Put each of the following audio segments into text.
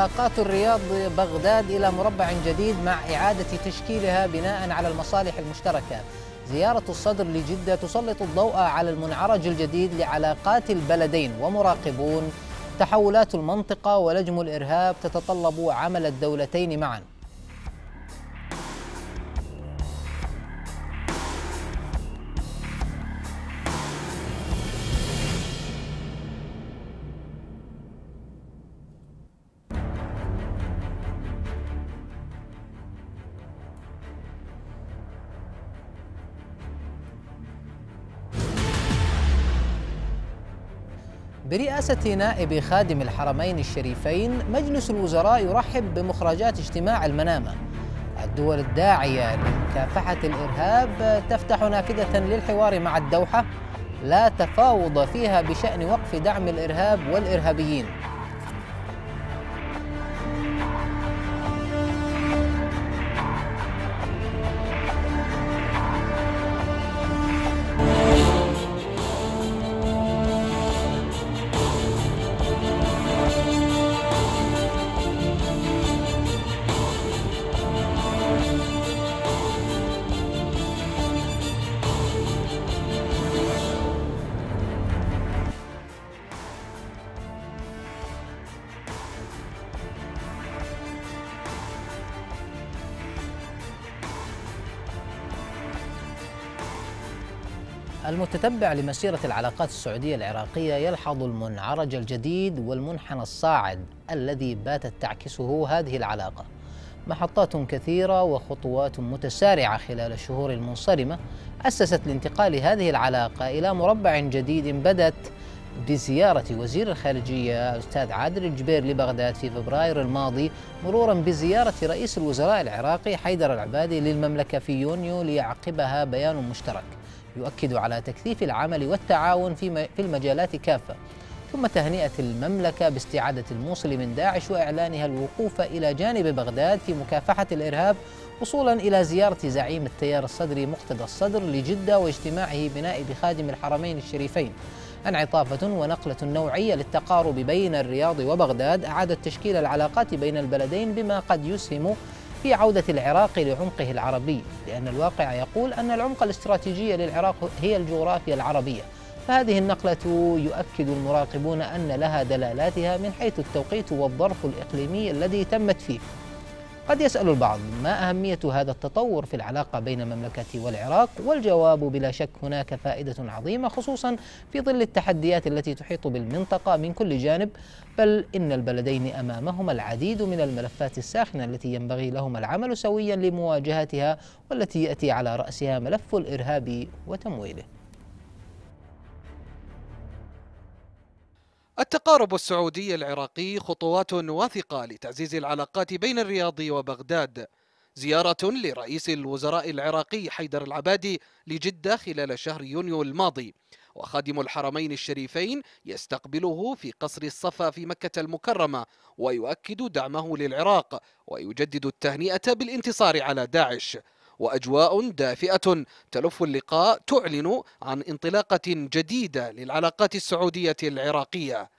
انطلاقات الرياض بغداد إلى مربع جديد مع إعادة تشكيلها بناء على المصالح المشتركة زيارة الصدر لجدة تسلط الضوء على المنعرج الجديد لعلاقات البلدين ومراقبون تحولات المنطقة ولجم الإرهاب تتطلب عمل الدولتين معاً برئاسة نائب خادم الحرمين الشريفين مجلس الوزراء يرحب بمخرجات اجتماع المنامة الدول الداعية لمكافحة الإرهاب تفتح نافذة للحوار مع الدوحة لا تفاوض فيها بشأن وقف دعم الإرهاب والإرهابيين المتتبع لمسيرة العلاقات السعودية العراقية يلحظ المنعرج الجديد والمنحنى الصاعد الذي باتت تعكسه هذه العلاقة محطات كثيرة وخطوات متسارعة خلال الشهور المنصرمة أسست لانتقال هذه العلاقة إلى مربع جديد بدت بزيارة وزير الخارجية الأستاذ عادل الجبير لبغداد في فبراير الماضي مرورا بزيارة رئيس الوزراء العراقي حيدر العبادي للمملكة في يونيو ليعقبها بيان مشترك يؤكد على تكثيف العمل والتعاون في المجالات كافة ثم تهنئة المملكة باستعادة الموصل من داعش وإعلانها الوقوف إلى جانب بغداد في مكافحة الإرهاب وصولا إلى زيارة زعيم التيار الصدري مقتدى الصدر لجدة واجتماعه بنائب خادم الحرمين الشريفين انعطافة ونقلة نوعية للتقارب بين الرياض وبغداد أعادت تشكيل العلاقات بين البلدين بما قد يسهم في عودة العراق لعمقه العربي لأن الواقع يقول أن العمق الاستراتيجي للعراق هي الجغرافيا العربية فهذه النقلة يؤكد المراقبون أن لها دلالاتها من حيث التوقيت والظرف الإقليمي الذي تمت فيه قد يسأل البعض ما أهمية هذا التطور في العلاقة بين المملكة والعراق والجواب بلا شك هناك فائدة عظيمة خصوصا في ظل التحديات التي تحيط بالمنطقة من كل جانب بل إن البلدين أمامهما العديد من الملفات الساخنة التي ينبغي لهما العمل سويا لمواجهتها والتي يأتي على رأسها ملف الإرهاب وتمويله التقارب السعودي العراقي خطوات واثقة لتعزيز العلاقات بين الرياض وبغداد زيارة لرئيس الوزراء العراقي حيدر العبادي لجدة خلال شهر يونيو الماضي وخادم الحرمين الشريفين يستقبله في قصر الصفا في مكة المكرمة ويؤكد دعمه للعراق ويجدد التهنئة بالانتصار على داعش وأجواء دافئة تلف اللقاء تعلن عن انطلاقة جديدة للعلاقات السعودية العراقية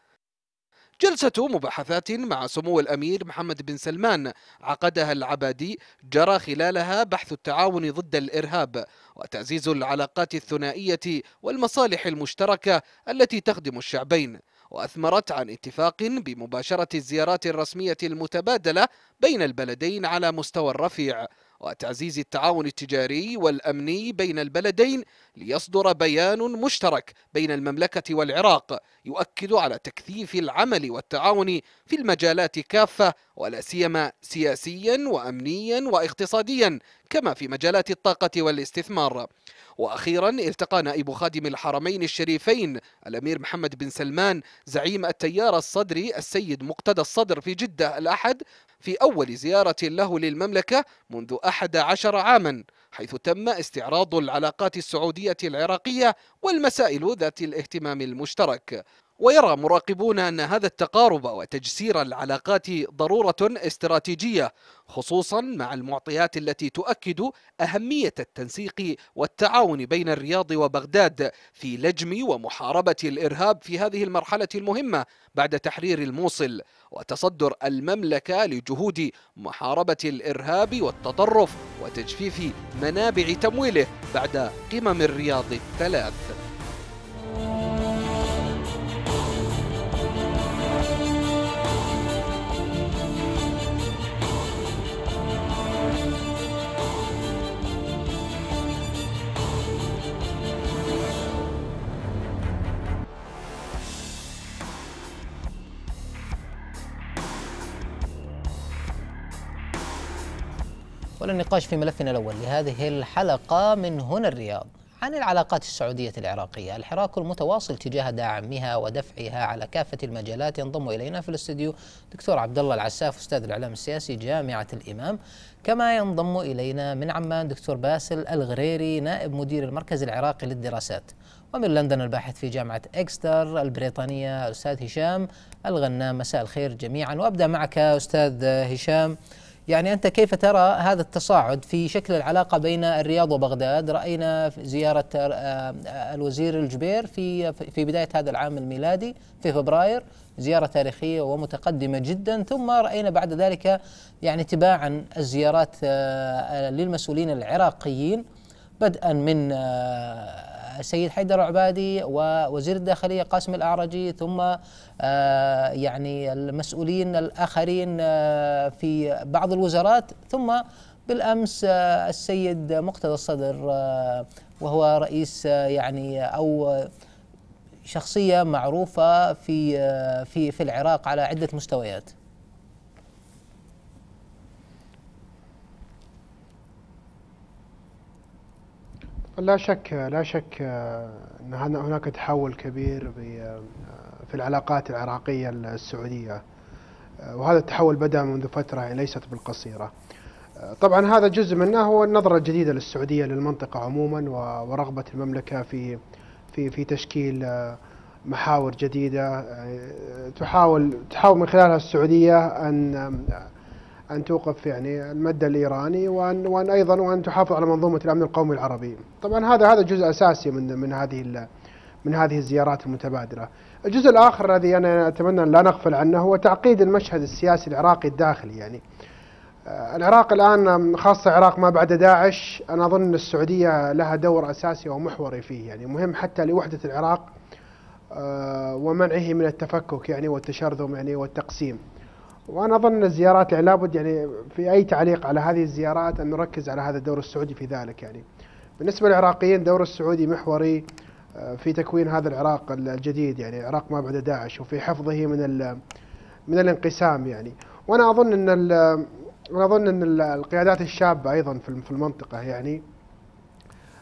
جلسة مباحثات مع سمو الأمير محمد بن سلمان عقدها العبادي جرى خلالها بحث التعاون ضد الإرهاب وتعزيز العلاقات الثنائية والمصالح المشتركة التي تخدم الشعبين وأثمرت عن اتفاق بمباشرة الزيارات الرسمية المتبادلة بين البلدين على مستوى الرفيع وتعزيز التعاون التجاري والأمني بين البلدين ليصدر بيان مشترك بين المملكة والعراق يؤكد على تكثيف العمل والتعاون في المجالات كافة ولا سيما سياسيا وأمنيا واقتصاديا كما في مجالات الطاقة والاستثمار وأخيرا التقى نائب خادم الحرمين الشريفين الأمير محمد بن سلمان زعيم التيار الصدري السيد مقتدى الصدر في جدة الأحد في أول زيارة له للمملكة منذ 11 عاما حيث تم استعراض العلاقات السعودية العراقية والمسائل ذات الاهتمام المشترك ويرى مراقبون أن هذا التقارب وتجسير العلاقات ضرورة استراتيجية خصوصا مع المعطيات التي تؤكد أهمية التنسيق والتعاون بين الرياض وبغداد في لجم ومحاربة الإرهاب في هذه المرحلة المهمة بعد تحرير الموصل وتصدر المملكة لجهود محاربة الإرهاب والتطرف وتجفيف منابع تمويله بعد قمم الرياض الثلاث وللنقاش في ملفنا الأول لهذه الحلقة من هنا الرياض عن العلاقات السعودية العراقية الحراك المتواصل تجاه دعمها ودفعها على كافة المجالات ينضم إلينا في الاستديو دكتور عبد الله العساف أستاذ الإعلام السياسي جامعة الإمام كما ينضم إلينا من عمان دكتور باسل الغريري نائب مدير المركز العراقي للدراسات ومن لندن الباحث في جامعة إكستر البريطانية الأستاذ هشام الغنام مساء الخير جميعا وأبدأ معك أستاذ هشام يعني أنت كيف ترى هذا التصاعد في شكل العلاقة بين الرياض وبغداد رأينا زيارة آه، الوزير الجبير في, في بداية هذا العام الميلادي في فبراير زيارة تاريخية ومتقدمة جدا ثم رأينا بعد ذلك يعني تباعا الزيارات آه، للمسؤولين العراقيين بدءا من آه، السيد حيدر عبادي ووزير الداخلية قاسم الأعرجي ثم آه، يعني المسؤولين الآخرين آه، في بعض الوزارات ثم بالأمس آه، السيد مقتدى الصدر وهو رئيس يعني أو شخصية معروفة في في في العراق على عدة مستويات لا شك لا شك ان هناك تحول كبير في العلاقات العراقيه السعوديه وهذا التحول بدا منذ فتره ليست بالقصيره. طبعا هذا جزء منه هو النظره الجديده للسعوديه للمنطقه عموما ورغبه المملكه في في في تشكيل محاور جديده تحاول تحاول من خلالها السعوديه ان أن توقف يعني المد الإيراني وأن, وأن أيضا وأن تحافظ على منظومة الأمن القومي العربي طبعا هذا هذا جزء أساسي من من هذه من هذه الزيارات المتبادلة الجزء الآخر الذي أنا أتمنى أن لا نغفل عنه هو تعقيد المشهد السياسي العراقي الداخلي يعني آه، العراق الآن خاصة العراق ما بعد داعش أنا أظن السعودية لها دور أساسي ومحوري فيه يعني مهم حتى لوحدة العراق آه، ومنعه من التفكك يعني والتشرذم يعني والتقسيم وانا اظن الزيارات يعني لابد يعني في اي تعليق على هذه الزيارات ان نركز على هذا الدور السعودي في ذلك يعني. بالنسبه للعراقيين دور السعودي محوري آه، في تكوين هذا العراق الجديد يعني عراق ما بعد داعش وفي حفظه من من الانقسام يعني وانا اظن ان انا اظن ان القيادات الشابه ايضا في المنطقه يعني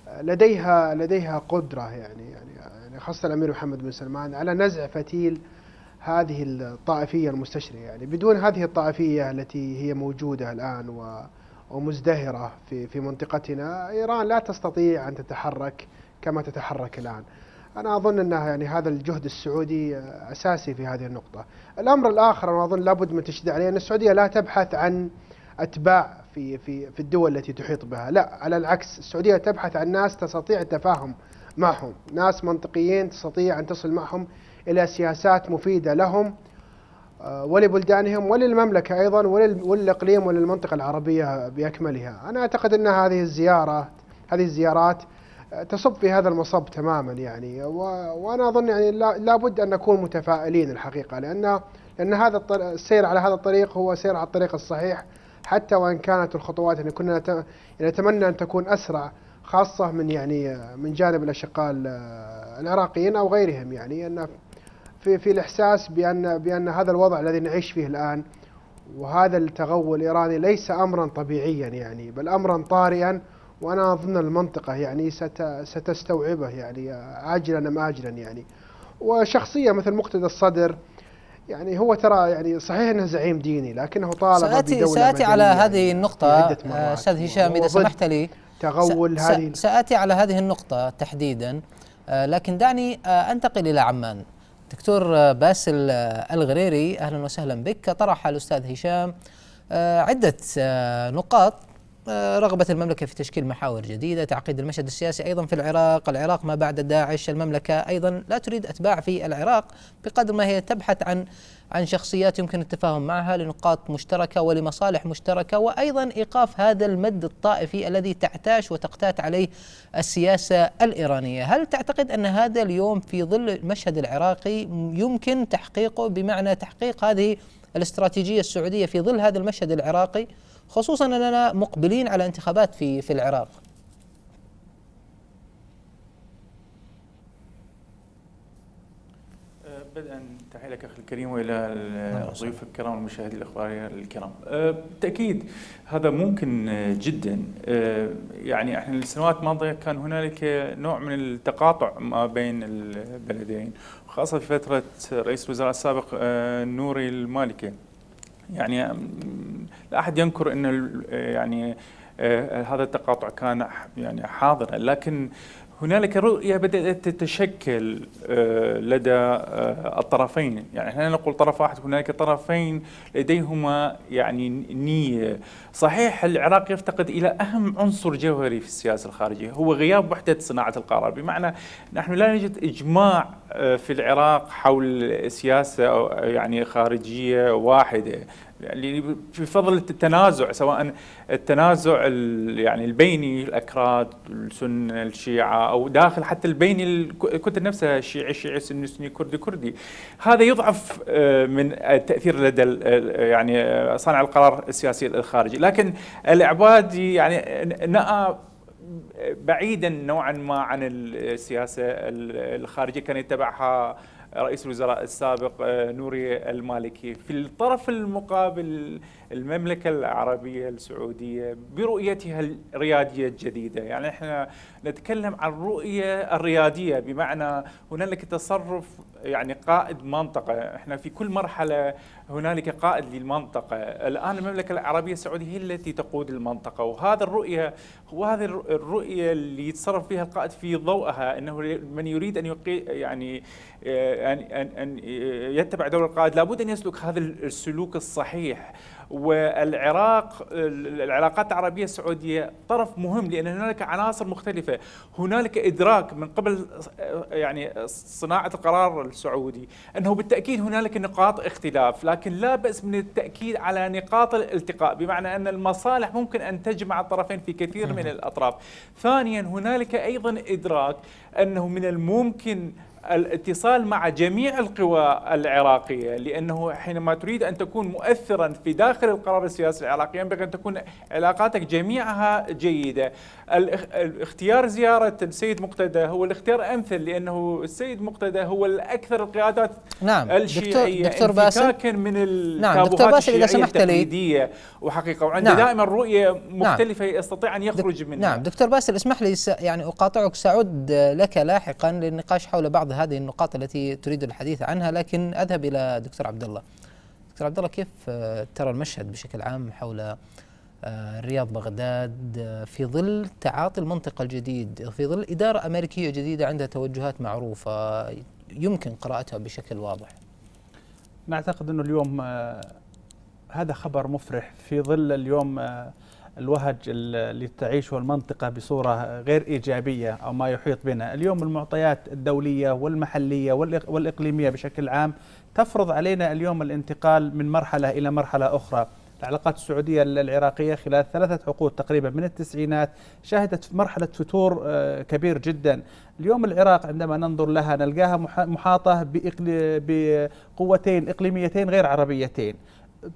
آه، لديها لديها قدره يعني،, يعني يعني خاصه الامير محمد بن سلمان على نزع فتيل هذه الطائفية المستشرية يعني بدون هذه الطائفية التي هي موجودة الآن و ومزدهرة في في منطقتنا إيران لا تستطيع أن تتحرك كما تتحرك الآن أنا أظن أن يعني هذا الجهد السعودي أساسي في هذه النقطة الأمر الآخر أنا أظن لابد من تشديد عليه أن السعودية لا تبحث عن أتباع في في في الدول التي تحيط بها لا على العكس السعودية تبحث عن ناس تستطيع التفاهم معهم ناس منطقيين تستطيع أن تصل معهم إلى سياسات مفيدة لهم آه، ولبلدانهم وللمملكة أيضا وللإقليم وللمنطقة العربية بأكملها أنا أعتقد أن هذه الزيارة هذه الزيارات آه، تصب في هذا المصب تماما يعني وأنا أظن يعني لابد أن نكون متفائلين الحقيقة لأن لأن هذا السير على هذا الطريق هو سير على الطريق الصحيح حتى وإن كانت الخطوات يعني كنا نتمنى أن تكون أسرع خاصة من يعني آه، من جانب الأشقاء العراقيين أو غيرهم يعني أن في في الاحساس بان بان هذا الوضع الذي نعيش فيه الان وهذا التغول الايراني ليس امرا طبيعيا يعني بل امرا طارئا وانا اظن المنطقه يعني ستستوعبه يعني عاجلا ام اجلا يعني وشخصيه مثل مقتدى الصدر يعني هو ترى يعني صحيح انه زعيم ديني لكنه طالب سأتي بدولة سأتي على يعني هذه النقطة آه، أستاذ هشام إذا سمحت لي تغول هذه سأتي على هذه النقطة تحديدا آه، لكن دعني آه، أنتقل إلى عمان دكتور باسل الغريري اهلا وسهلا بك طرح الاستاذ هشام آه، عده آه، نقاط آه، رغبة المملكة في تشكيل محاور جديدة تعقيد المشهد السياسي أيضا في العراق العراق ما بعد داعش المملكة أيضا لا تريد أتباع في العراق بقدر ما هي تبحث عن عن شخصيات يمكن التفاهم معها لنقاط مشتركة ولمصالح مشتركة وأيضا إيقاف هذا المد الطائفي الذي تعتاش وتقتات عليه السياسة الإيرانية هل تعتقد أن هذا اليوم في ظل المشهد العراقي يمكن تحقيقه بمعنى تحقيق هذه الاستراتيجية السعودية في ظل هذا المشهد العراقي خصوصا اننا مقبلين على انتخابات في في العراق أه، بدءا تحيه لك اخي الكريم والى الضيوف نعم. الكرام والمشاهدين الاخباريين الكرام. أه، بالتاكيد هذا ممكن جدا أه، يعني احنا السنوات الماضيه كان هنالك نوع من التقاطع ما بين البلدين خاصه في فتره رئيس الوزراء السابق نوري المالكي. يعني لا احد ينكر ان يعني آه، هذا التقاطع كان يعني حاضرا لكن هنالك رؤيه بدات تتشكل آه، لدى آه، الطرفين يعني احنا نقول طرف واحد هنالك طرفين لديهما يعني نيه صحيح العراق يفتقد الى اهم عنصر جوهري في السياسه الخارجيه هو غياب وحده صناعه القرار بمعنى نحن لا نجد اجماع آه، في العراق حول سياسه يعني خارجيه واحده يعني بفضل التنازع سواء التنازع يعني البيني الاكراد السنه الشيعه او داخل حتى البيني الكتل نفسها الشيعي الشيعي سني سني كردي كردي هذا يضعف آه، من التاثير لدى يعني آه، صانع القرار السياسي الخارجي لكن العبادي يعني نأى بعيدا نوعا ما عن السياسه الخارجيه كان يتبعها رئيس الوزراء السابق آه، نوري المالكي في الطرف المقابل المملكة العربية السعودية برؤيتها الريادية الجديدة يعني احنا نتكلم عن الرؤية الريادية بمعنى هنالك تصرف يعني قائد منطقة احنا في كل مرحلة هنالك قائد للمنطقة الآن المملكة العربية السعودية هي التي تقود المنطقة وهذا الرؤية وهذه الرؤية اللي يتصرف فيها القائد في ضوءها أنه من يريد أن يقي يعني آه، أن, أن, أن آه، يتبع دور القائد لابد أن يسلك هذا السلوك الصحيح والعراق العلاقات العربيه السعوديه طرف مهم لان هنالك عناصر مختلفه، هنالك ادراك من قبل يعني صناعه القرار السعودي انه بالتاكيد هنالك نقاط اختلاف، لكن لا باس من التاكيد على نقاط الالتقاء، بمعنى ان المصالح ممكن ان تجمع الطرفين في كثير من الاطراف. ثانيا هنالك ايضا ادراك انه من الممكن الاتصال مع جميع القوى العراقية لأنه حينما تريد أن تكون مؤثرا في داخل القرار السياسي العراقي ينبغي أن تكون علاقاتك جميعها جيدة الاختيار زيارة السيد مقتدى هو الاختيار أمثل لأنه السيد مقتدى هو الأكثر القيادات نعم. الشيعية دكتور, نعم، دكتور انفكاكا من التابوهات نعم. الشيعية إذا سمحت التقليدية وحقيقة وعنده نعم. دائما رؤية نعم. مختلفة نعم. يستطيع أن يخرج منها نعم دكتور باسل اسمح لي يعني أقاطعك سأعود لك لاحقا للنقاش حول بعض بعض هذه النقاط التي تريد الحديث عنها لكن اذهب الى دكتور عبد الله دكتور عبد الله كيف آه، ترى المشهد بشكل عام حول الرياض آه، بغداد آه، في ظل تعاطي المنطقة الجديد في ظل إدارة أمريكية جديدة عندها توجهات معروفة يمكن قراءتها بشكل واضح نعتقد أنه اليوم هذا خبر مفرح في ظل اليوم الوهج اللي تعيشه المنطقة بصورة غير إيجابية أو ما يحيط بنا اليوم المعطيات الدولية والمحلية والإقليمية بشكل عام تفرض علينا اليوم الانتقال من مرحلة إلى مرحلة أخرى العلاقات السعودية العراقية خلال ثلاثة عقود تقريبا من التسعينات شهدت مرحلة فتور آه، كبير جدا اليوم العراق عندما ننظر لها نلقاها محاطة بقوتين إقليميتين غير عربيتين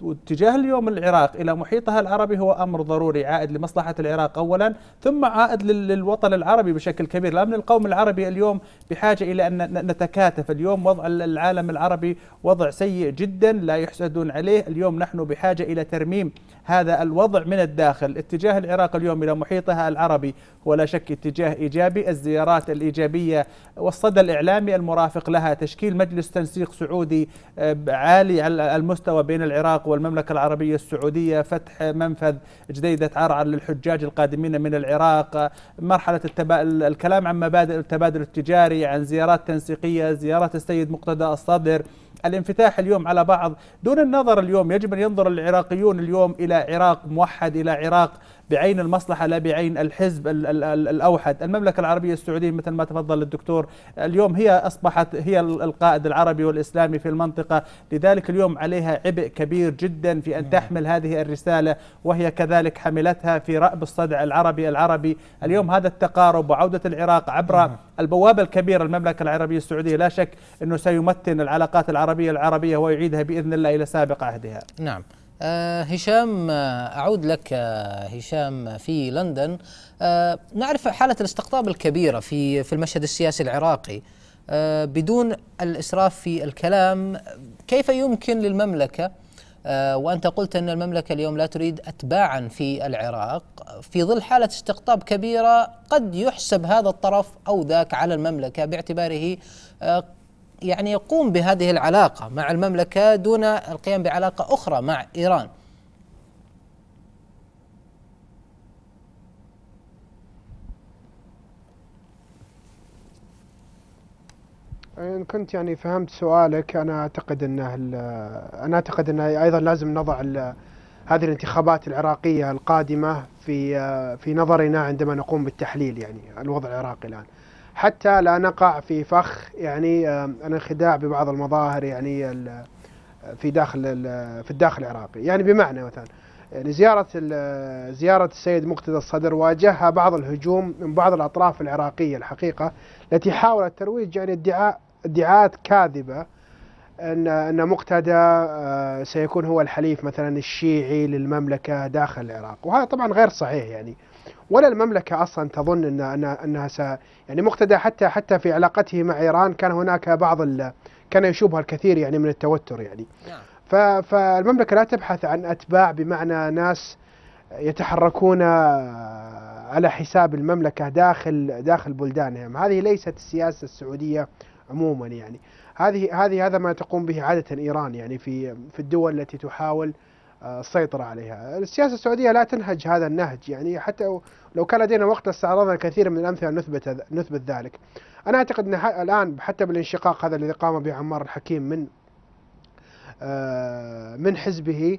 واتجاه اليوم العراق الى محيطها العربي هو امر ضروري عائد لمصلحه العراق اولا ثم عائد للوطن العربي بشكل كبير الامن القومي العربي اليوم بحاجه الى ان نتكاتف اليوم وضع العالم العربي وضع سيء جدا لا يحسدون عليه اليوم نحن بحاجه الى ترميم هذا الوضع من الداخل اتجاه العراق اليوم إلى محيطها العربي هو لا شك اتجاه إيجابي الزيارات الإيجابية والصدى الإعلامي المرافق لها تشكيل مجلس تنسيق سعودي آه، عالي على المستوى بين العراق والمملكة العربية السعودية فتح منفذ جديدة عرعر للحجاج القادمين من العراق مرحلة التبا... الكلام عن مبادئ التبادل التجاري عن زيارات تنسيقية زيارات السيد مقتدى الصدر الانفتاح اليوم على بعض دون النظر اليوم يجب أن ينظر العراقيون اليوم إلى عراق موحد إلى عراق بعين المصلحة لا بعين الحزب الأوحد المملكة العربية السعودية مثل ما تفضل الدكتور اليوم هي أصبحت هي القائد العربي والإسلامي في المنطقة لذلك اليوم عليها عبء كبير جدا في أن نعم. تحمل هذه الرسالة وهي كذلك حملتها في رأب الصدع العربي العربي نعم. اليوم هذا التقارب وعودة العراق عبر نعم. البوابة الكبيرة المملكة العربية السعودية لا شك أنه سيمتن العلاقات العربية العربية ويعيدها بإذن الله إلى سابق عهدها نعم آه، هشام آه، أعود لك آه، هشام في لندن نعرف حالة الاستقطاب الكبيرة في في المشهد السياسي العراقي بدون الإسراف في الكلام كيف يمكن للمملكة وأنت قلت أن المملكة اليوم لا تريد أتباعا في العراق في ظل حالة استقطاب كبيرة قد يحسب هذا الطرف أو ذاك على المملكة باعتباره يعني يقوم بهذه العلاقة مع المملكة دون القيام بعلاقة أخرى مع إيران إن كنت يعني فهمت سؤالك أنا أعتقد أنه أنا أعتقد أنه أيضا لازم نضع هذه الانتخابات العراقية القادمة في في نظرنا عندما نقوم بالتحليل يعني الوضع العراقي الآن. حتى لا نقع في فخ يعني الانخداع ببعض المظاهر يعني في داخل في الداخل العراقي يعني بمعنى مثلا يعني زيارة زيارة السيد مقتدى الصدر واجهها بعض الهجوم من بعض الأطراف العراقية الحقيقة التي حاولت ترويج يعني ادعاء ادعاءات كاذبة أن أن مقتدى آه، سيكون هو الحليف مثلا الشيعي للمملكة داخل العراق وهذا طبعا غير صحيح يعني ولا المملكة أصلا تظن أن أنها, س يعني مقتدى حتى حتى في علاقته مع إيران كان هناك بعض ال... كان يشوبها الكثير يعني من التوتر يعني نعم. ف... فالمملكة لا تبحث عن أتباع بمعنى ناس يتحركون على حساب المملكة داخل داخل بلدانهم هذه ليست السياسة السعودية عموما يعني هذه هذه هذا ما تقوم به عادة إيران يعني في في الدول التي تحاول السيطرة عليها السياسة السعودية لا تنهج هذا النهج يعني حتى لو كان لدينا وقت لاستعرضنا الكثير من الأمثلة نثبت, نثبت ذلك أنا أعتقد أن الآن حتى بالانشقاق هذا الذي قام به عمار الحكيم من آه، من حزبه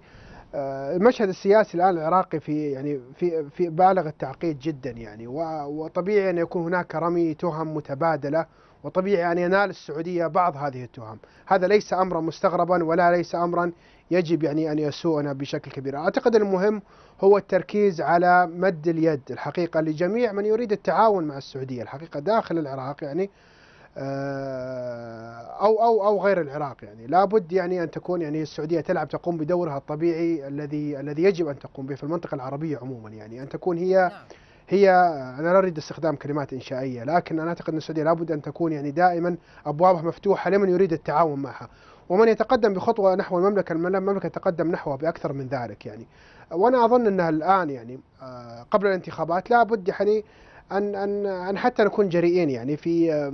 آه، المشهد السياسي الان العراقي في يعني في في بالغ التعقيد جدا يعني وطبيعي ان يكون هناك رمي تهم متبادله وطبيعي أن ينال السعودية بعض هذه التهم هذا ليس أمرا مستغربا ولا ليس أمرا يجب يعني أن يسوءنا بشكل كبير أعتقد المهم هو التركيز على مد اليد الحقيقة لجميع من يريد التعاون مع السعودية الحقيقة داخل العراق يعني آه، أو أو أو غير العراق يعني لابد يعني أن تكون يعني السعودية تلعب تقوم بدورها الطبيعي الذي الذي يجب أن تقوم به في المنطقة العربية عموما يعني أن تكون هي نعم. هي انا لا اريد استخدام كلمات انشائيه لكن انا اعتقد ان السعوديه لابد ان تكون يعني دائما ابوابها مفتوحه لمن يريد التعاون معها ومن يتقدم بخطوه نحو المملكه المملكه تتقدم نحوها باكثر من ذلك يعني وانا اظن انها الان يعني آه، قبل الانتخابات لابد يعني ان ان ان حتى نكون جريئين يعني في آه،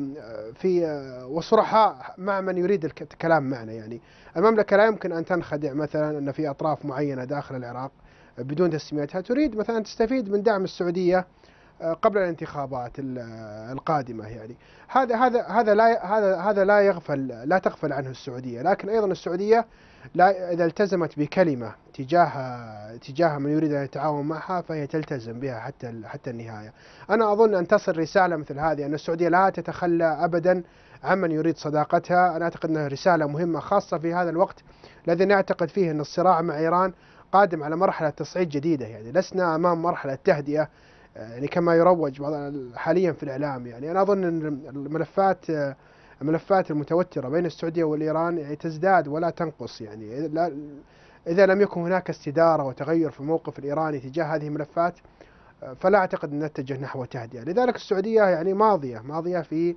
في آه، وصرحاء مع من يريد الكلام معنا يعني المملكه لا يمكن ان تنخدع مثلا ان في اطراف معينه داخل العراق بدون تسميتها تريد مثلا تستفيد من دعم السعودية آه، قبل الانتخابات القادمة يعني هذا هذا هذا لا هذا هذا لا يغفل لا تغفل عنه السعودية لكن أيضا السعودية لا إذا التزمت بكلمة تجاه تجاه من يريد أن يتعاون معها فهي تلتزم بها حتى حتى النهاية. أنا أظن أن تصل رسالة مثل هذه أن السعودية لا تتخلى أبدا عمن يريد صداقتها، أنا أعتقد أنها رسالة مهمة خاصة في هذا الوقت الذي نعتقد فيه أن الصراع مع إيران قادم على مرحلة تصعيد جديدة يعني لسنا أمام مرحلة تهدئة آه، يعني كما يروج بعض حاليا في الإعلام يعني أنا أظن أن الملفات آه، الملفات المتوترة بين السعودية والإيران يعني تزداد ولا تنقص يعني إذا لم يكن هناك استدارة وتغير في الموقف الإيراني تجاه هذه الملفات آه، فلا أعتقد أن نتجه نحو تهدئة لذلك السعودية يعني ماضية ماضية في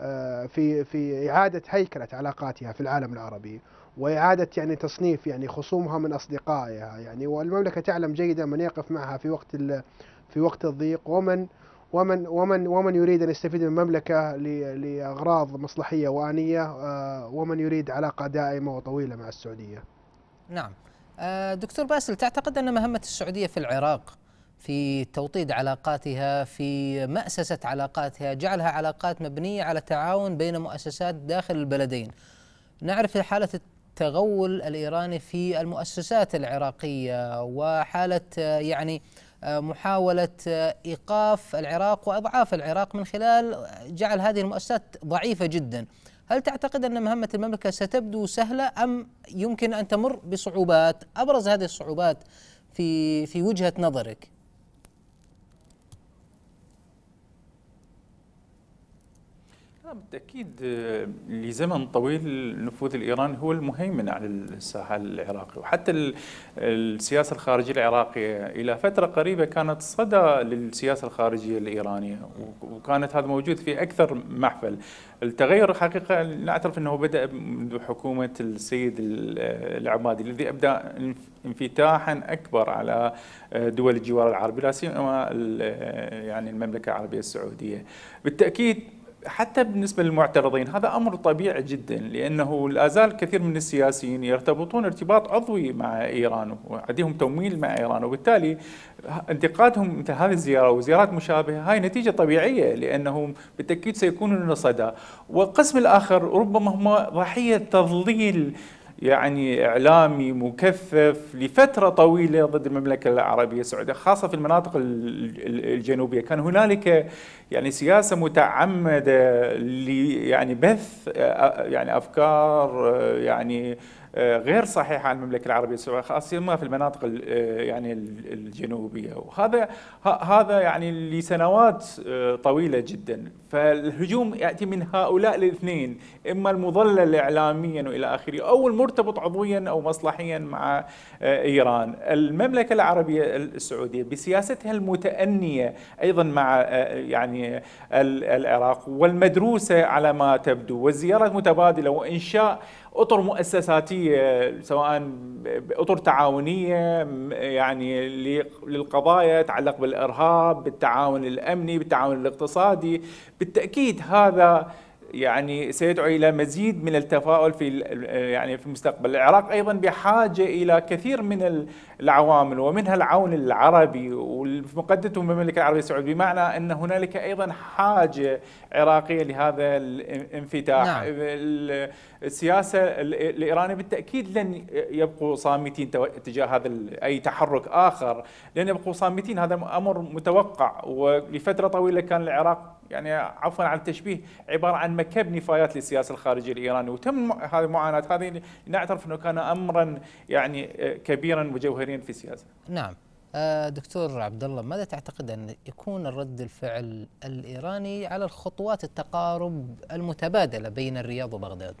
آه، في في اعاده هيكله علاقاتها في العالم العربي واعاده يعني تصنيف يعني خصومها من اصدقائها يعني والمملكه تعلم جيدا من يقف معها في وقت في وقت الضيق ومن ومن ومن ومن يريد ان يستفيد من المملكه لاغراض مصلحيه وانيه آه، ومن يريد علاقه دائمه وطويله مع السعوديه. نعم. آه، دكتور باسل تعتقد ان مهمه السعوديه في العراق في توطيد علاقاتها في مأسسة علاقاتها جعلها علاقات مبنية على تعاون بين مؤسسات داخل البلدين نعرف حالة التغول الإيراني في المؤسسات العراقية وحالة يعني محاولة إيقاف العراق وإضعاف العراق من خلال جعل هذه المؤسسات ضعيفة جدا هل تعتقد أن مهمة المملكة ستبدو سهلة أم يمكن أن تمر بصعوبات أبرز هذه الصعوبات في في وجهة نظرك بالتأكيد آه، لزمن طويل النفوذ الإيراني هو المهيمن على الساحة العراقي وحتى السياسة الخارجية العراقية إلى فترة قريبة كانت صدى للسياسة الخارجية الإيرانية وكانت هذا موجود في أكثر محفل التغير الحقيقة نعترف أنه بدأ منذ حكومة السيد العبادي الذي أبدأ انفتاحا أكبر على آه، دول الجوار العربي لا سيما آه، يعني المملكة العربية السعودية بالتأكيد حتى بالنسبة للمعترضين هذا أمر طبيعي جدا لأنه لا زال كثير من السياسيين يرتبطون ارتباط عضوي مع إيران وعديهم تمويل مع إيران وبالتالي انتقادهم مثل هذه الزيارة وزيارات مشابهة هاي نتيجة طبيعية لأنهم بالتأكيد سيكونون لنا صدى والقسم الآخر ربما هم ضحية تضليل يعني اعلامي مكثف لفتره طويله ضد المملكه العربيه السعوديه خاصه في المناطق الجنوبيه كان هنالك يعني سياسه متعمده يعني بث يعني افكار يعني آه، غير صحيحه على المملكه العربيه السعوديه خاصه في المناطق آه، يعني الجنوبيه وهذا هذا يعني لسنوات آه، طويله جدا فالهجوم ياتي من هؤلاء الاثنين اما المضلل اعلاميا والى اخره او المرتبط عضويا او مصلحيا مع ايران المملكه العربيه السعوديه بسياستها المتانيه ايضا مع يعني العراق والمدروسه على ما تبدو والزيارات متبادله وانشاء اطر مؤسساتيه سواء اطر تعاونيه يعني للقضايا تتعلق بالارهاب بالتعاون الامني بالتعاون الاقتصادي بالتاكيد هذا يعني سيدعو الى مزيد من التفاؤل في يعني في المستقبل، العراق ايضا بحاجه الى كثير من العوامل ومنها العون العربي ومقدته المملكه العربيه السعوديه بمعنى ان هنالك ايضا حاجه عراقيه لهذا الانفتاح، نعم. السياسه الايرانيه بالتاكيد لن يبقوا صامتين تجاه هذا اي تحرك اخر، لن يبقوا صامتين هذا امر متوقع ولفتره طويله كان العراق يعني عفوا عن التشبيه عباره عن مكب نفايات للسياسه الخارجيه الايرانيه وتم هذه المعاناه هذه نعترف انه كان امرا يعني آه، كبيرا وجوهريا في السياسه. نعم. آه، دكتور عبد الله ماذا تعتقد ان يكون رد الفعل الايراني على الخطوات التقارب المتبادله بين الرياض وبغداد؟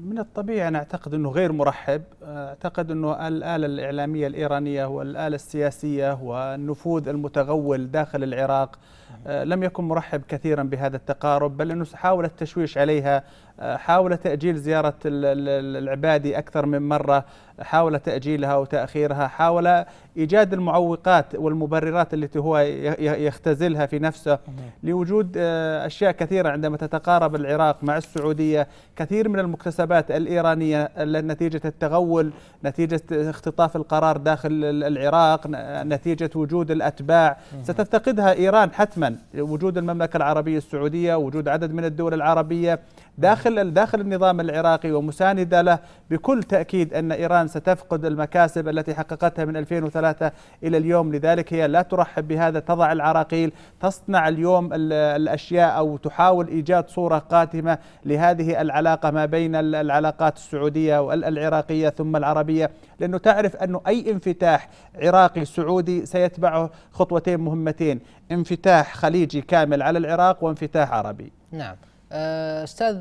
من الطبيعي أنا أعتقد أنه غير مرحب أعتقد أنه الآلة الإعلامية الإيرانية والآلة السياسية والنفوذ المتغول داخل العراق آه، لم يكن مرحب كثيرا بهذا التقارب بل أنه حاول التشويش عليها حاول تأجيل زيارة العبادي أكثر من مرة حاول تأجيلها وتأخيرها حاول إيجاد المعوقات والمبررات التي هو يختزلها في نفسه لوجود آه، أشياء كثيرة عندما تتقارب العراق مع السعودية كثير من المكتسبات الإيرانية نتيجة التغول نتيجة اختطاف القرار داخل العراق نتيجة وجود الأتباع ستفتقدها إيران حتما وجود المملكة العربية السعودية وجود عدد من الدول العربية داخل داخل النظام العراقي ومساندة له بكل تأكيد أن إيران ستفقد المكاسب التي حققتها من 2003 إلى اليوم لذلك هي لا ترحب بهذا تضع العراقيل تصنع اليوم الأشياء أو تحاول إيجاد صورة قاتمة لهذه العلاقة ما بين العلاقات السعودية والعراقية ثم العربية لأنه تعرف أنه أي انفتاح عراقي سعودي سيتبعه خطوتين مهمتين انفتاح خليجي كامل على العراق وانفتاح عربي نعم آه، استاذ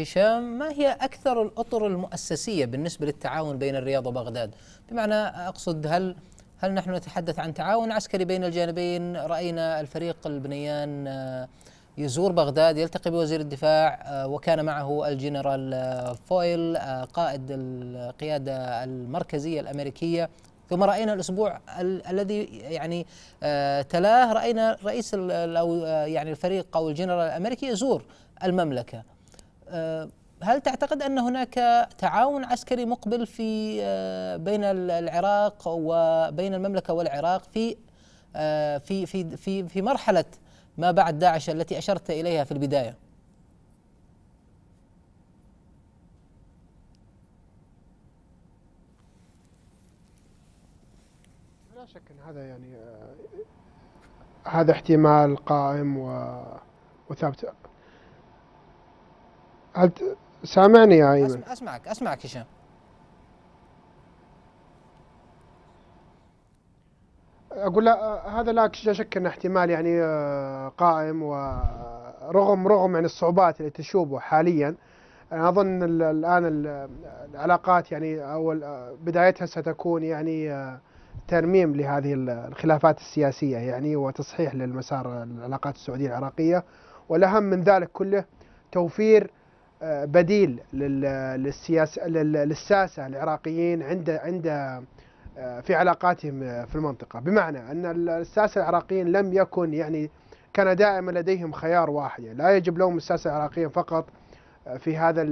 هشام ما هي اكثر الاطر المؤسسيه بالنسبه للتعاون بين الرياض وبغداد؟ بمعنى اقصد هل هل نحن نتحدث عن تعاون عسكري بين الجانبين؟ راينا الفريق البنيان آه، يزور بغداد يلتقي بوزير الدفاع آه، وكان معه الجنرال فويل قائد القياده المركزيه الامريكيه ثم راينا الاسبوع ال الذي يعني تلاه راينا رئيس او يعني الفريق او الجنرال الامريكي يزور المملكة آه، هل تعتقد أن هناك تعاون عسكري مقبل في آه، بين العراق وبين المملكة والعراق في آه، في في في في مرحلة ما بعد داعش التي أشرت إليها في البداية؟ لا شك أن هذا يعني هذا احتمال قائم وثابت هل سامعني يا أيمن؟ أسمعك أسمعك هشام اقول لا هذا لا شك انه احتمال يعني آه، قائم ورغم رغم يعني الصعوبات اللي تشوبه حاليا انا اظن الان العلاقات يعني او بدايتها ستكون يعني آه، ترميم لهذه الخلافات السياسيه يعني وتصحيح للمسار العلاقات السعوديه العراقيه والاهم من ذلك كله توفير بديل للسياسة للساسة العراقيين عند عند في علاقاتهم في المنطقة بمعنى أن الساسة العراقيين لم يكن يعني كان دائما لديهم خيار واحد يعني لا يجب لهم الساسة العراقيين فقط في هذا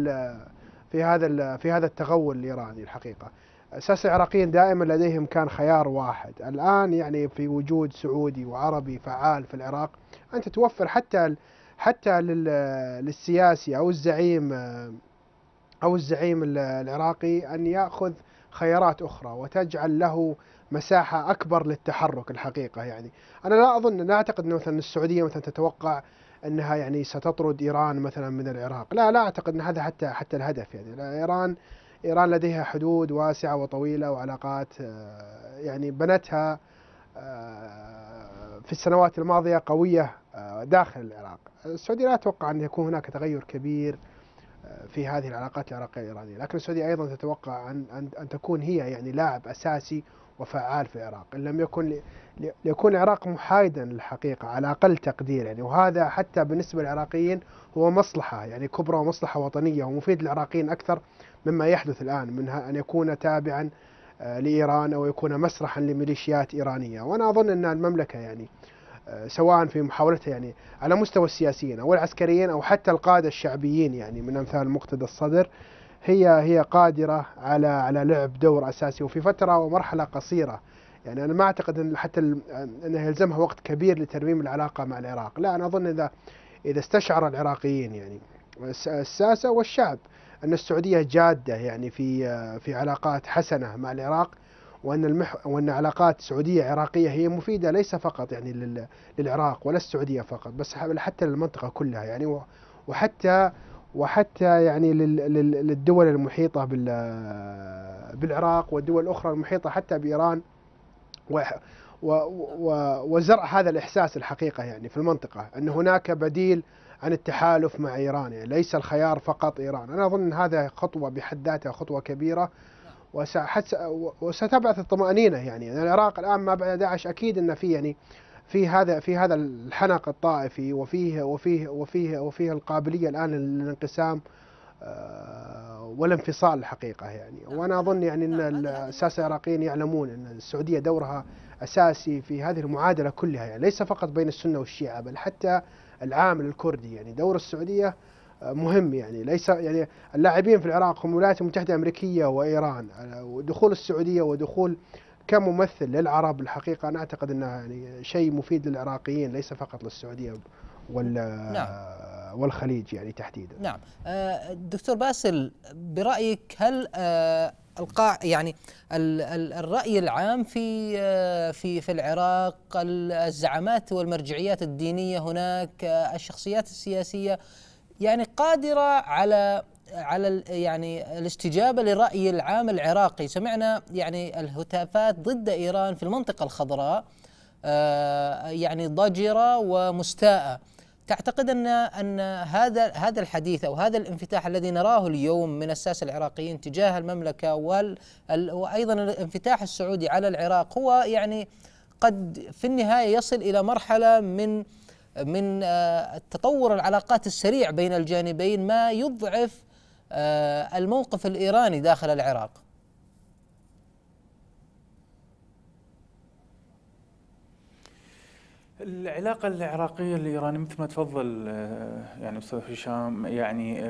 في هذا في هذا التغول الإيراني الحقيقة الساسة العراقيين دائما لديهم كان خيار واحد الآن يعني في وجود سعودي وعربي فعال في العراق أنت توفر حتى حتى للسياسي أو الزعيم أو الزعيم العراقي أن يأخذ خيارات أخرى وتجعل له مساحة أكبر للتحرك الحقيقة يعني أنا لا أظن لا أعتقد أنه مثلا السعودية مثلا تتوقع أنها يعني ستطرد إيران مثلا من العراق لا لا أعتقد أن هذا حتى حتى الهدف يعني إيران إيران لديها حدود واسعة وطويلة وعلاقات آه، يعني بنتها آه، في السنوات الماضية قوية آه، داخل العراق السعودية لا أتوقع أن يكون هناك تغير كبير آه، في هذه العلاقات العراقية الإيرانية لكن السعودية أيضا تتوقع أن, أن, أن تكون هي يعني لاعب أساسي وفعال في العراق إن لم يكن ليكون العراق محايدا للحقيقة على أقل تقدير يعني وهذا حتى بالنسبة للعراقيين هو مصلحة يعني كبرى ومصلحة وطنية ومفيد للعراقيين أكثر مما يحدث الآن منها أن يكون تابعا آه، لإيران أو يكون مسرحا لميليشيات إيرانية وأنا أظن أن المملكة يعني آه، سواء في محاولته يعني على مستوى السياسيين او العسكريين او حتى القاده الشعبيين يعني من امثال مقتدى الصدر هي هي قادره على على لعب دور اساسي وفي فتره ومرحله قصيره يعني انا ما اعتقد ان حتى انه يلزمها وقت كبير لترميم العلاقه مع العراق، لا انا اظن اذا اذا استشعر العراقيين يعني الساسه والشعب ان السعوديه جاده يعني في آه، في علاقات حسنه مع العراق وأن المح وأن علاقات سعودية عراقية هي مفيدة ليس فقط يعني للعراق ولا السعودية فقط بس حتى للمنطقة كلها يعني وحتى وحتى يعني للدول المحيطة بالعراق والدول الأخرى المحيطة حتى بإيران وزرع هذا الإحساس الحقيقة يعني في المنطقة أن هناك بديل عن التحالف مع إيران يعني ليس الخيار فقط إيران أنا أظن هذا خطوة بحد ذاتها خطوة كبيرة وستبعث الطمأنينة يعني. يعني العراق الآن ما بعد داعش أكيد أن في يعني في هذا في هذا الحنق الطائفي وفيه وفيه وفيه وفيه القابلية الآن للانقسام آه، والانفصال الحقيقة يعني نعم. وأنا أظن يعني أن نعم، الساسة العراقيين يعلمون أن السعودية دورها أساسي في هذه المعادلة كلها يعني ليس فقط بين السنة والشيعة بل حتى العامل الكردي يعني دور السعودية مهم يعني ليس يعني اللاعبين في العراق هم الولايات المتحده الامريكيه وايران ودخول السعوديه ودخول كممثل للعرب الحقيقه انا اعتقد انها يعني شيء مفيد للعراقيين ليس فقط للسعوديه وال نعم. والخليج يعني تحديدا نعم آه، دكتور باسل برايك هل آه، القاع يعني الراي العام في آه، في في العراق الزعامات والمرجعيات الدينيه هناك الشخصيات السياسيه يعني قادرة على على يعني الاستجابة لرأي العام العراقي سمعنا يعني الهتافات ضد إيران في المنطقة الخضراء آه، يعني ضجرة ومستاءة تعتقد ان ان هذا هذا الحديث او هذا الانفتاح الذي نراه اليوم من الساسه العراقيين تجاه المملكه وال وايضا الانفتاح السعودي على العراق هو يعني قد في النهايه يصل الى مرحله من من آه، تطور العلاقات السريع بين الجانبين ما يضعف آه، الموقف الايراني داخل العراق العلاقه العراقيه الايرانيه مثل ما تفضل آه، يعني استاذ هشام يعني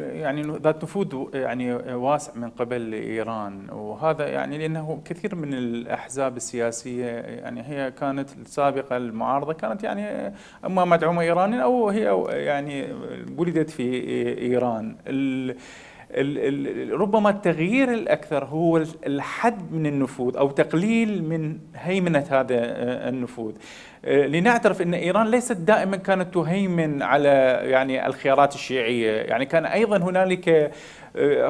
يعني ذات نفوذ يعني واسع من قبل ايران وهذا يعني لانه كثير من الاحزاب السياسيه يعني هي كانت السابقه المعارضه كانت يعني اما مدعومه ايرانيا او هي يعني ولدت في ايران ربما التغيير الأكثر هو الحد من النفوذ أو تقليل من هيمنة هذا النفوذ آه، لنعترف أن إيران ليست دائما كانت تهيمن على يعني الخيارات الشيعية يعني كان أيضا هنالك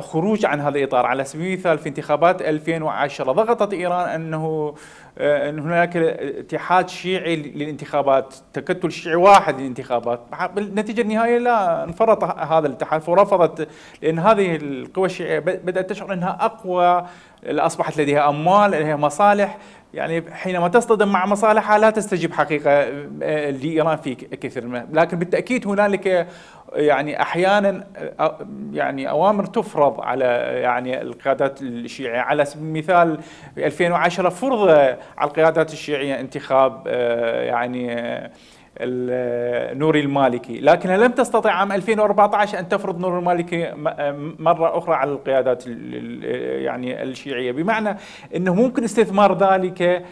خروج عن هذا الإطار على سبيل المثال في انتخابات 2010 ضغطت إيران أنه آه، أن هناك اتحاد شيعي للانتخابات تكتل شيعي واحد للانتخابات بالنتيجة النهائية لا انفرط هذا الاتحاد ورفضت لأن هذه القوى الشيعية بدأت تشعر أنها أقوى أصبحت لديها أموال لديها مصالح يعني حينما تصطدم مع مصالحها لا تستجيب حقيقه آه، لايران في كثير من لكن بالتاكيد هنالك يعني احيانا يعني اوامر تفرض على يعني القيادات الشيعيه على سبيل المثال 2010 فرض على القيادات الشيعيه انتخاب يعني نوري المالكي لكنها لم تستطع عام 2014 أن تفرض نوري المالكي مرة أخرى على القيادات يعني الشيعية بمعنى أنه ممكن استثمار ذلك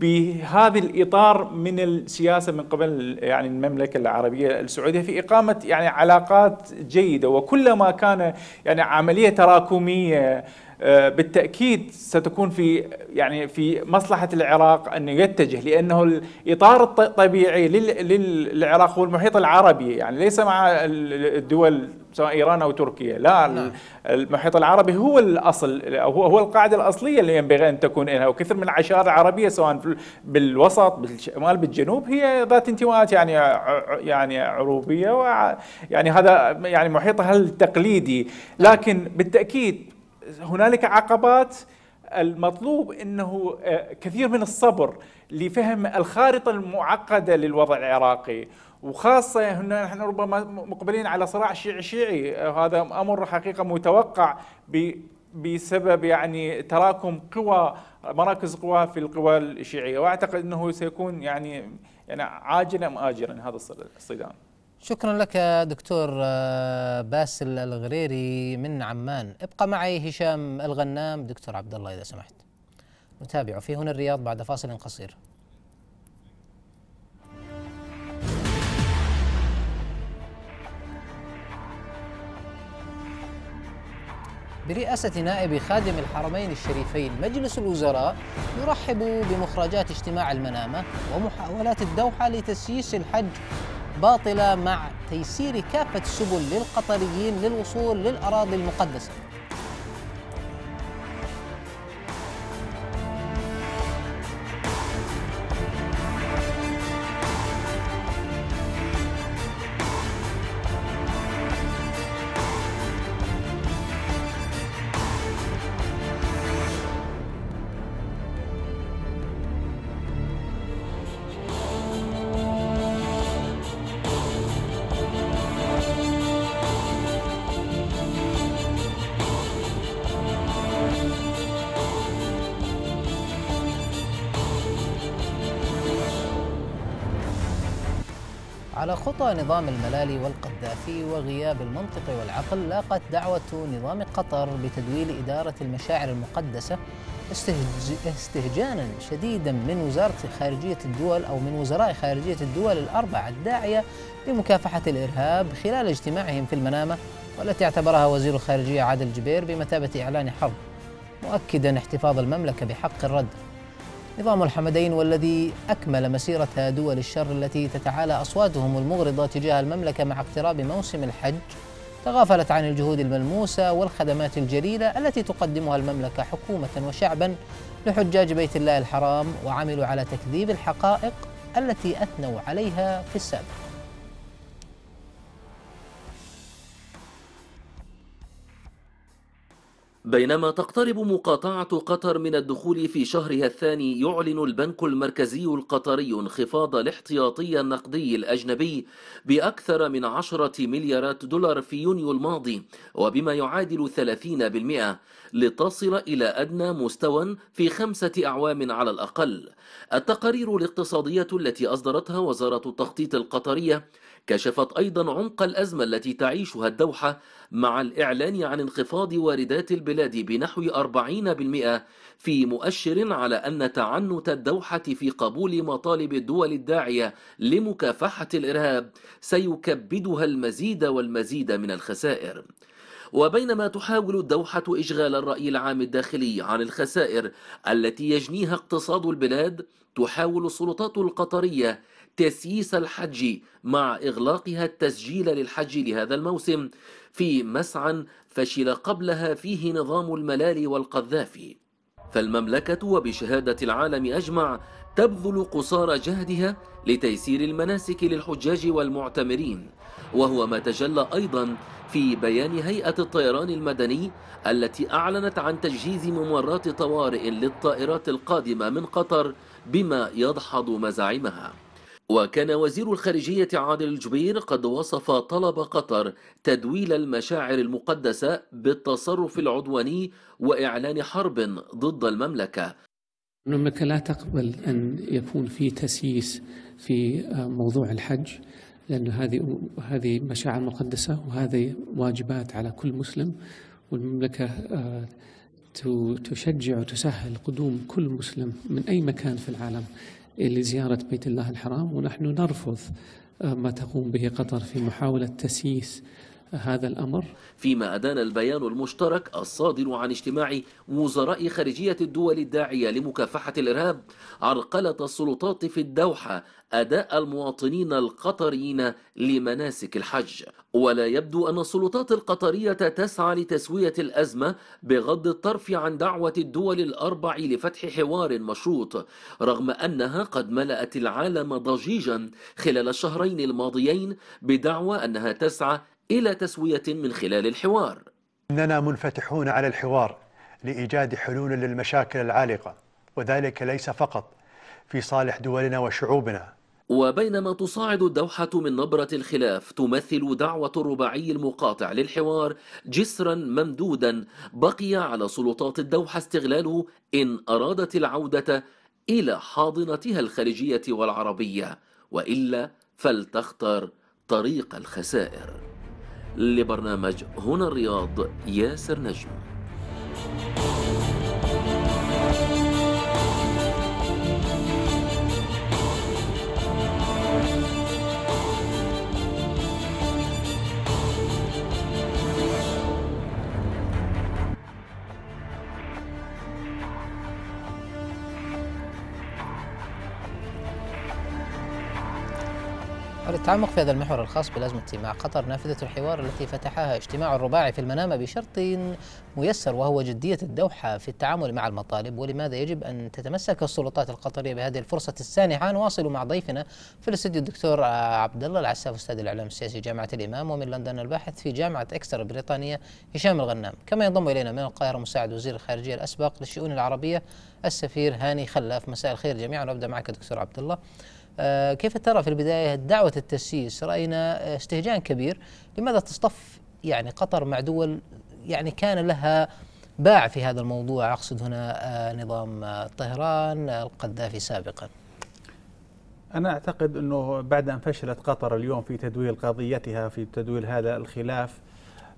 بهذا الاطار من السياسه من قبل يعني المملكه العربيه السعوديه في اقامه يعني علاقات جيده وكلما كان يعني عمليه تراكميه آه، بالتاكيد ستكون في يعني في مصلحه العراق ان يتجه لانه الاطار الطبيعي للعراق هو المحيط العربي يعني ليس مع الدول سواء ايران او تركيا لا نعم. المحيط العربي هو الاصل هو هو القاعده الاصليه اللي ينبغي ان تكون لها وكثير من العشائر العربيه سواء بالوسط بالشمال بالجنوب هي ذات انتماءات يعني يعني عروبيه يعني هذا يعني محيطها التقليدي لكن بالتاكيد هنالك عقبات المطلوب انه آه، كثير من الصبر لفهم الخارطه المعقده للوضع العراقي وخاصة هنا نحن ربما مقبلين على صراع شيعي شيعي آه، هذا أمر حقيقة متوقع بسبب يعني تراكم قوى مراكز قوى في القوى الشيعية وأعتقد أنه سيكون يعني يعني عاجلا أم آجلا هذا الصدام شكرا لك دكتور آه، باسل الغريري من عمان ابقى معي هشام الغنام دكتور عبد الله إذا سمحت نتابع في هنا الرياض بعد فاصل قصير برئاسة نائب خادم الحرمين الشريفين مجلس الوزراء يرحب بمخرجات اجتماع المنامة ومحاولات الدوحة لتسييس الحج باطلة مع تيسير كافة السبل للقطريين للوصول للأراضي المقدسة خطى نظام الملالي والقذافي وغياب المنطق والعقل لاقت دعوة نظام قطر بتدويل إدارة المشاعر المقدسة استهجانا شديدا من وزارة خارجية الدول أو من وزراء خارجية الدول الأربعة الداعية لمكافحة الإرهاب خلال اجتماعهم في المنامة والتي اعتبرها وزير الخارجية عادل جبير بمثابة إعلان حرب مؤكدا احتفاظ المملكة بحق الرد نظام الحمدين والذي أكمل مسيرة دول الشر التي تتعالى أصواتهم المغرضة تجاه المملكة مع اقتراب موسم الحج تغافلت عن الجهود الملموسة والخدمات الجليلة التي تقدمها المملكة حكومة وشعبا لحجاج بيت الله الحرام وعملوا على تكذيب الحقائق التي أثنوا عليها في السابق بينما تقترب مقاطعة قطر من الدخول في شهرها الثاني يعلن البنك المركزي القطري انخفاض الاحتياطي النقدي الأجنبي بأكثر من 10 مليارات دولار في يونيو الماضي وبما يعادل 30% لتصل إلى أدنى مستوى في خمسة أعوام على الأقل التقارير الاقتصادية التي أصدرتها وزارة التخطيط القطرية كشفت أيضا عمق الأزمة التي تعيشها الدوحة مع الإعلان عن انخفاض واردات البلاد بنحو 40% في مؤشر على أن تعنت الدوحة في قبول مطالب الدول الداعية لمكافحة الإرهاب سيكبدها المزيد والمزيد من الخسائر وبينما تحاول الدوحة إشغال الرأي العام الداخلي عن الخسائر التي يجنيها اقتصاد البلاد تحاول السلطات القطرية تسييس الحج مع إغلاقها التسجيل للحج لهذا الموسم في مسعى فشل قبلها فيه نظام الملال والقذافي فالمملكة وبشهادة العالم أجمع تبذل قصارى جهدها لتيسير المناسك للحجاج والمعتمرين وهو ما تجلى أيضا في بيان هيئة الطيران المدني التي أعلنت عن تجهيز ممرات طوارئ للطائرات القادمة من قطر بما يدحض مزاعمها وكان وزير الخارجية عادل الجبير قد وصف طلب قطر تدويل المشاعر المقدسة بالتصرف العدواني وإعلان حرب ضد المملكة المملكة لا تقبل أن يكون في تسييس في موضوع الحج لأن هذه هذه مشاعر مقدسة وهذه واجبات على كل مسلم والمملكة آه، تشجع وتسهل قدوم كل مسلم من أي مكان في العالم لزيارة بيت الله الحرام ونحن نرفض آه، ما تقوم به قطر في محاولة تسييس آه، هذا الأمر فيما أدان البيان المشترك الصادر عن اجتماع وزراء خارجية الدول الداعية لمكافحة الإرهاب عرقلة السلطات في الدوحة أداء المواطنين القطريين لمناسك الحج ولا يبدو أن السلطات القطرية تسعى لتسوية الأزمة بغض الطرف عن دعوة الدول الأربع لفتح حوار مشروط رغم أنها قد ملأت العالم ضجيجا خلال الشهرين الماضيين بدعوى أنها تسعى إلى تسوية من خلال الحوار إننا منفتحون على الحوار لإيجاد حلول للمشاكل العالقة وذلك ليس فقط في صالح دولنا وشعوبنا وبينما تصاعد الدوحة من نبرة الخلاف تمثل دعوة الرباعي المقاطع للحوار جسرا ممدودا بقي على سلطات الدوحة استغلاله إن أرادت العودة إلى حاضنتها الخليجية والعربية وإلا فلتختر طريق الخسائر لبرنامج هنا الرياض ياسر نجم تعمق في هذا المحور الخاص بلازمة مع قطر نافذة الحوار التي فتحها اجتماع الرباعي في المنامة بشرط ميسر وهو جدية الدوحة في التعامل مع المطالب ولماذا يجب أن تتمسك السلطات القطرية بهذه الفرصة السانحة نواصل مع ضيفنا في الاستديو الدكتور عبد الله العساف أستاذ الإعلام السياسي جامعة الإمام ومن لندن الباحث في جامعة إكستر البريطانية هشام الغنام كما ينضم إلينا من القاهرة مساعد وزير الخارجية الأسبق للشؤون العربية السفير هاني خلاف مساء الخير جميعا نبدأ معك دكتور عبد الله آه، كيف ترى في البداية دعوة التسييس رأينا استهجان كبير لماذا تصطف يعني قطر مع دول يعني كان لها باع في هذا الموضوع أقصد هنا آه، نظام آه، طهران القذافي سابقا أنا أعتقد أنه بعد أن فشلت قطر اليوم في تدويل قضيتها في تدويل هذا الخلاف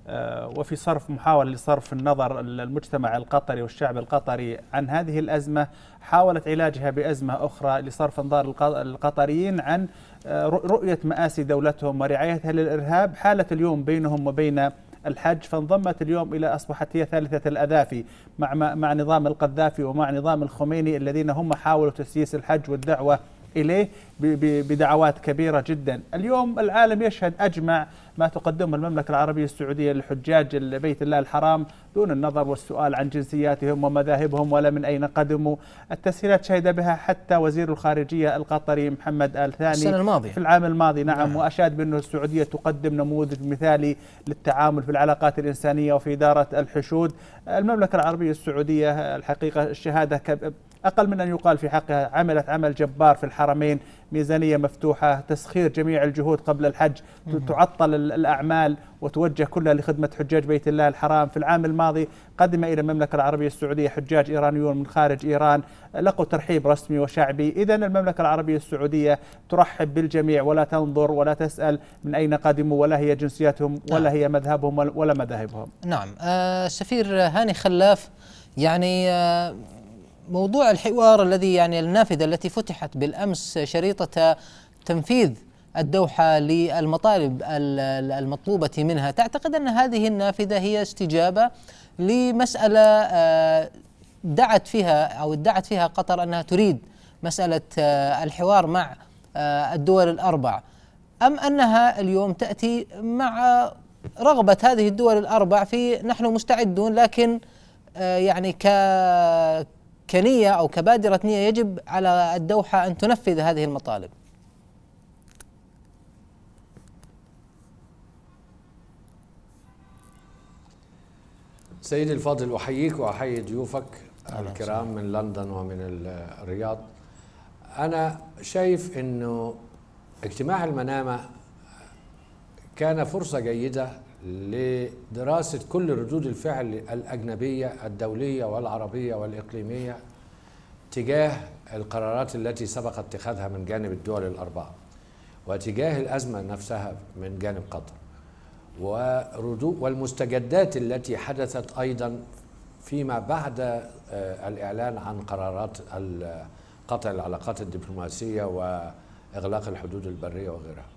آه، وفي صرف محاولة لصرف النظر المجتمع القطري والشعب القطري عن هذه الأزمة حاولت علاجها بأزمة أخرى لصرف أنظار القطريين عن آه، رؤية مآسي دولتهم ورعايتها للإرهاب حالة اليوم بينهم وبين الحج فانضمت اليوم الى اصبحت هي ثالثه الاذافي مع مع نظام القذافي ومع نظام الخميني الذين هم حاولوا تسييس الحج والدعوه إليه بدعوات كبيرة جدا اليوم العالم يشهد أجمع ما تقدمه المملكة العربية السعودية للحجاج بيت الله الحرام دون النظر والسؤال عن جنسياتهم ومذاهبهم ولا من أين قدموا التسهيلات شهد بها حتى وزير الخارجية القطري محمد آل ثاني السنة الماضية في العام الماضي نعم, آه. وأشاد بأن السعودية تقدم نموذج مثالي للتعامل في العلاقات الإنسانية وفي إدارة الحشود المملكة العربية السعودية الحقيقة الشهادة أقل من أن يقال في حقها عملت عمل جبار في الحرمين ميزانية مفتوحة تسخير جميع الجهود قبل الحج تعطل الأعمال وتوجه كلها لخدمة حجاج بيت الله الحرام في العام الماضي قدم إلى المملكة العربية السعودية حجاج إيرانيون من خارج إيران لقوا ترحيب رسمي وشعبي إذا المملكة العربية السعودية ترحب بالجميع ولا تنظر ولا تسأل من أين قدموا ولا هي جنسياتهم ولا نعم. هي مذهبهم ولا مذاهبهم نعم السفير آه، هاني خلاف يعني آه، موضوع الحوار الذي يعني النافذة التي فتحت بالأمس شريطة تنفيذ الدوحة للمطالب المطلوبة منها تعتقد أن هذه النافذة هي استجابة لمسألة آه، دعت فيها أو ادعت فيها قطر أنها تريد مسألة آه، الحوار مع آه، الدول الأربع أم أنها اليوم تأتي مع رغبة هذه الدول الأربع في نحن مستعدون لكن يعني ك كنية أو كبادرة نية يجب على الدوحة أن تنفذ هذه المطالب سيدي الفاضل أحييك وأحيي ضيوفك الكرام من لندن ومن الرياض أنا شايف أنه اجتماع المنامة كان فرصة جيدة لدراسة كل ردود الفعل الأجنبية الدولية والعربية والإقليمية تجاه القرارات التي سبق اتخاذها من جانب الدول الأربعة وتجاه الأزمة نفسها من جانب قطر وردو والمستجدات التي حدثت أيضا فيما بعد آه، الإعلان عن قرارات قطع العلاقات الدبلوماسية وإغلاق الحدود البرية وغيرها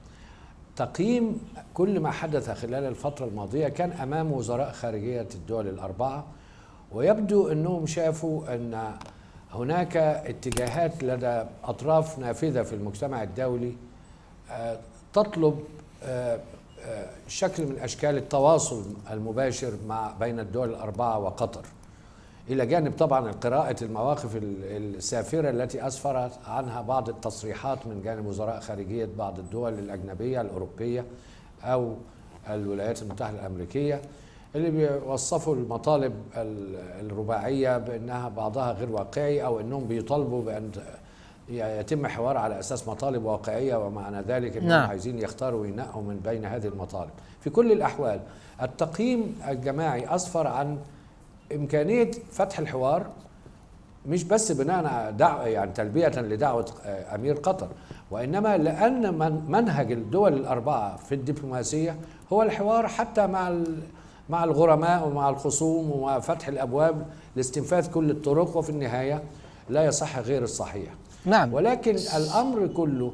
تقييم كل ما حدث خلال الفترة الماضية كان أمام وزراء خارجية الدول الأربعة ويبدو أنهم شافوا أن هناك اتجاهات لدى أطراف نافذة في المجتمع الدولي آه، تطلب آه، آه، شكل من أشكال التواصل المباشر مع بين الدول الأربعة وقطر إلى جانب طبعا قراءة المواقف السافرة التي أسفرت عنها بعض التصريحات من جانب وزراء خارجية بعض الدول الأجنبية الأوروبية أو الولايات المتحدة الأمريكية اللي بيوصفوا المطالب الرباعية بأنها بعضها غير واقعي أو أنهم بيطالبوا بأن يتم حوار على أساس مطالب واقعية ومعنى ذلك أنهم نعم. عايزين يختاروا وينقوا من بين هذه المطالب في كل الأحوال التقييم الجماعي أسفر عن امكانيه فتح الحوار مش بس بناء على دعوة يعني تلبية لدعوة آه، أمير قطر وإنما لأن منهج الدول الأربعة في الدبلوماسية هو الحوار حتى مع مع الغرماء ومع الخصوم وفتح الأبواب لاستنفاذ كل الطرق وفي النهاية لا يصح غير الصحيح نعم ولكن الأمر كله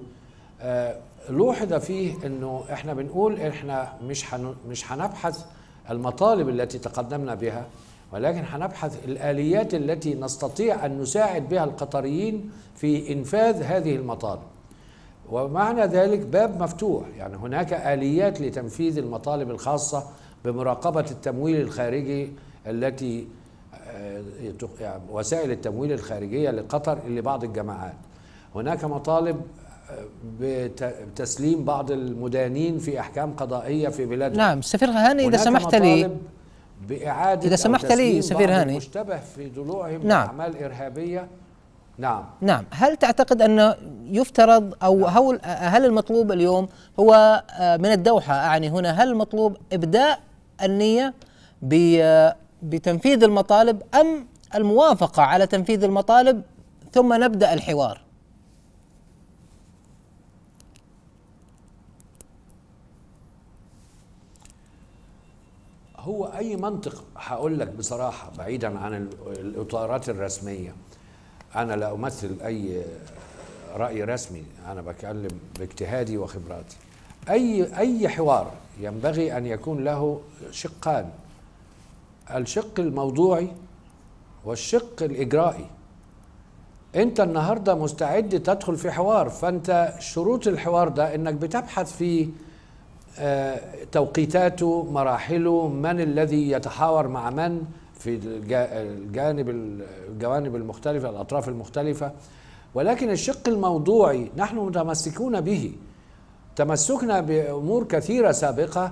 آه، لوحظ فيه أنه إحنا بنقول إحنا مش مش هنبحث المطالب التي تقدمنا بها ولكن هنبحث الآليات التي نستطيع أن نساعد بها القطريين في إنفاذ هذه المطالب ومعنى ذلك باب مفتوح يعني هناك آليات لتنفيذ المطالب الخاصة بمراقبة التمويل الخارجي التي آه، وسائل التمويل الخارجية لقطر لبعض الجماعات هناك مطالب آه، بتسليم بعض المدانين في احكام قضائيه في بلادنا نعم سفير هاني اذا سمحت لي بإعادة إذا سمحت لي سفير هاني مشتبه في ضلوعهم نعم. أعمال إرهابية نعم نعم هل تعتقد أنه يفترض أو نعم. هل المطلوب اليوم هو آه، من الدوحة أعني هنا هل المطلوب إبداء النية آه، بتنفيذ المطالب أم الموافقة على تنفيذ المطالب ثم نبدأ الحوار هو اي منطق هقول لك بصراحه بعيدا عن الاطارات الرسميه انا لا امثل اي راي رسمي انا بكلم باجتهادي وخبراتي اي اي حوار ينبغي ان يكون له شقان الشق الموضوعي والشق الاجرائي انت النهارده مستعد تدخل في حوار فانت شروط الحوار ده انك بتبحث فيه آه، توقيتاته مراحله من الذي يتحاور مع من في الجانب الجوانب المختلفة الأطراف المختلفة ولكن الشق الموضوعي نحن متمسكون به تمسكنا بأمور كثيرة سابقة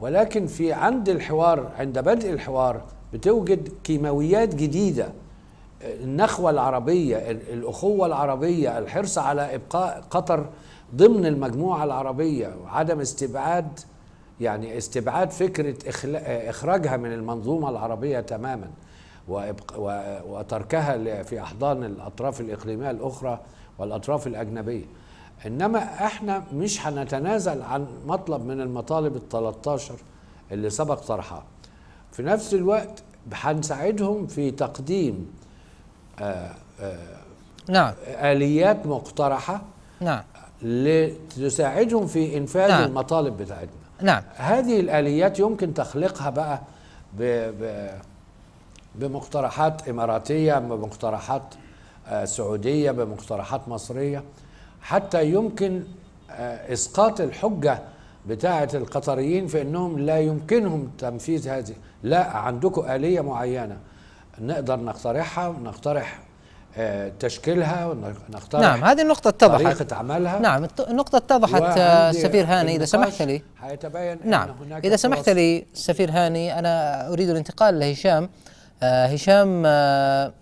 ولكن في عند الحوار عند بدء الحوار بتوجد كيماويات جديدة النخوة العربية الأخوة العربية الحرص على إبقاء قطر ضمن المجموعة العربية وعدم استبعاد يعني استبعاد فكرة إخراجها من المنظومة العربية تماما وتركها في أحضان الأطراف الإقليمية الأخرى والأطراف الأجنبية إنما إحنا مش هنتنازل عن مطلب من المطالب ال 13 اللي سبق طرحها في نفس الوقت هنساعدهم في تقديم آآ آه، آآ آه، نعم آليات مقترحة نعم لتساعدهم في انفاذ نعم. المطالب بتاعتنا نعم هذه الاليات يمكن تخليقها بقى ب ب بمقترحات اماراتيه بمقترحات آه، سعوديه بمقترحات مصريه حتى يمكن آه، اسقاط الحجه بتاعه القطريين في انهم لا يمكنهم تنفيذ هذه لا عندكم اليه معينه نقدر نقترحها نقترح تشكيلها ونختار نعم هذه النقطة اتضحت طريقة عملها نعم النقطة اتضحت السفير آه، هاني إذا سمحت لي حيتبين نعم أن هناك إذا سمحت لي سفير هاني أنا أريد الانتقال لهشام آه هشام آه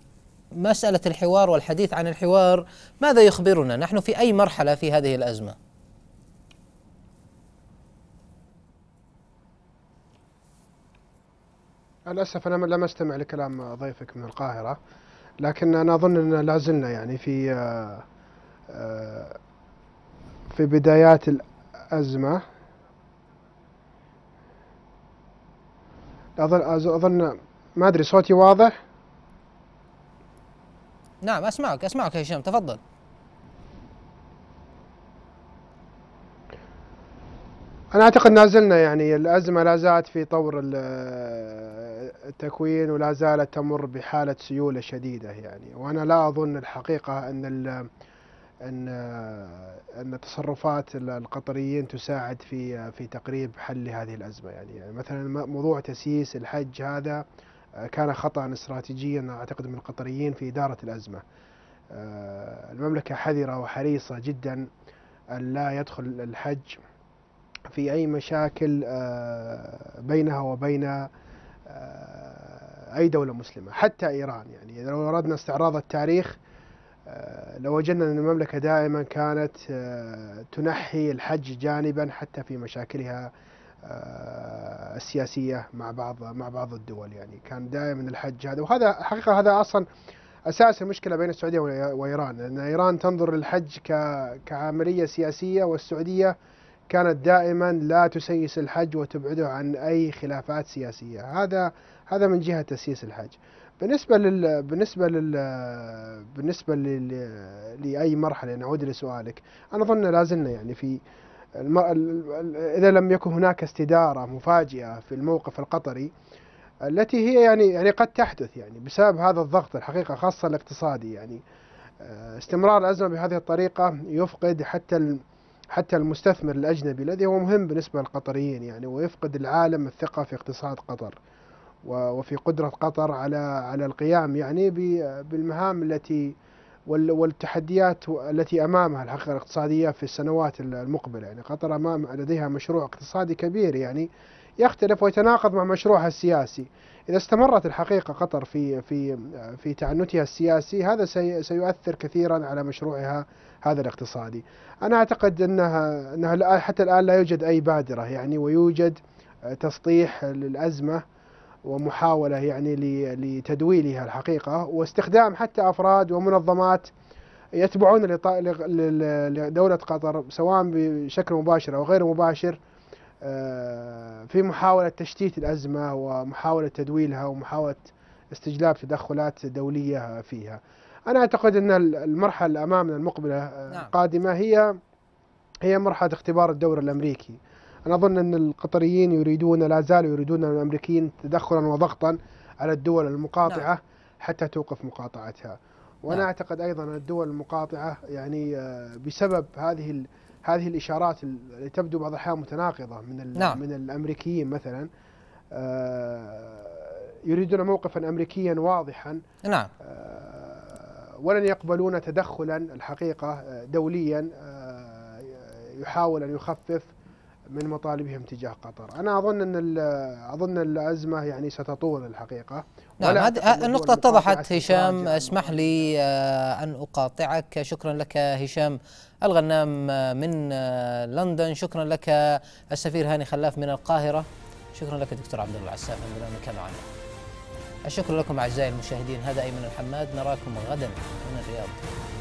مسألة الحوار والحديث عن الحوار ماذا يخبرنا نحن في أي مرحلة في هذه الأزمة للأسف أنا لم أستمع لكلام ضيفك من القاهرة لكن انا اظن ان لازلنا يعني في آه، آه، في بدايات الازمه اظن اظن ما ادري صوتي واضح نعم اسمعك اسمعك يا هشام تفضل انا اعتقد نازلنا يعني الازمه لا زالت في طور التكوين ولا زالت تمر بحالة سيولة شديدة يعني وأنا لا أظن الحقيقة أن أن أن تصرفات القطريين تساعد في في تقريب حل هذه الأزمة يعني, يعني مثلا موضوع تسييس الحج هذا كان خطأ استراتيجيا أعتقد من القطريين في إدارة الأزمة آه، المملكة حذرة وحريصة جدا أن لا يدخل الحج في أي مشاكل آه، بينها وبين آه، أي دولة مسلمة حتى إيران يعني لو أردنا استعراض التاريخ آه، لوجدنا أن المملكة دائما كانت آه، تنحي الحج جانبا حتى في مشاكلها السياسية مع بعض مع بعض الدول يعني كان دائما الحج هذا وهذا حقيقة هذا أصلا أساس المشكلة بين السعودية وإيران لأن إيران تنظر للحج كعملية سياسية والسعودية كانت دائما لا تسيس الحج وتبعده عن أي خلافات سياسية هذا هذا من جهة تسييس الحج بالنسبة لل بالنسبة لل بالنسبة لل... لأي مرحلة نعود لسؤالك أنا أظن لازلنا يعني في الم... إذا لم يكن هناك استدارة مفاجئة في الموقف القطري التي هي يعني يعني قد تحدث يعني بسبب هذا الضغط الحقيقة خاصة الاقتصادي يعني آه، استمرار الأزمة بهذه الطريقة يفقد حتى حتى المستثمر الأجنبي الذي هو مهم بالنسبة للقطريين يعني ويفقد العالم الثقة في اقتصاد قطر وفي قدرة قطر على على القيام يعني بالمهام التي والتحديات التي أمامها الحقيقة الاقتصادية في السنوات المقبلة يعني قطر أمام لديها مشروع اقتصادي كبير يعني يختلف ويتناقض مع مشروعها السياسي إذا استمرت الحقيقة قطر في في في تعنتها السياسي هذا سيؤثر كثيرا على مشروعها هذا الاقتصادي. أنا أعتقد أنها أنها حتى الآن لا يوجد أي بادرة يعني ويوجد تسطيح للأزمة ومحاولة يعني لتدويلها الحقيقة واستخدام حتى أفراد ومنظمات يتبعون لدولة قطر سواء بشكل مباشر أو غير مباشر آه، في محاولة تشتيت الأزمة ومحاولة تدويلها ومحاولة استجلاب تدخلات دولية فيها أنا أعتقد أن المرحلة اللي أمامنا المقبلة آه، نعم. القادمة هي هي مرحلة اختبار الدور الأمريكي أنا أظن أن القطريين يريدون لا زالوا يريدون من الأمريكيين تدخلا وضغطا على الدول المقاطعة نعم. حتى توقف مقاطعتها وأنا نعم. أعتقد أيضا أن الدول المقاطعة يعني آه، بسبب هذه هذه الاشارات اللي تبدو بعض الاحيان متناقضه من نعم. من الامريكيين مثلا آه، يريدون موقفا امريكيا واضحا نعم آه، ولن يقبلون تدخلا الحقيقه آه، دوليا يحاول ان يخفف من مطالبهم تجاه قطر انا اظن ان اظن الازمه يعني ستطول الحقيقه نعم هذه النقطه اتضحت هشام اسمح لي آه، ان اقاطعك شكرا لك هشام الغنام آه، من آه، لندن شكرا لك السفير هاني خلاف من القاهره شكرا لك دكتور عبد الله العساف من برنامج معنا الشكر لكم اعزائي المشاهدين هذا ايمن الحماد نراكم غدا من الرياض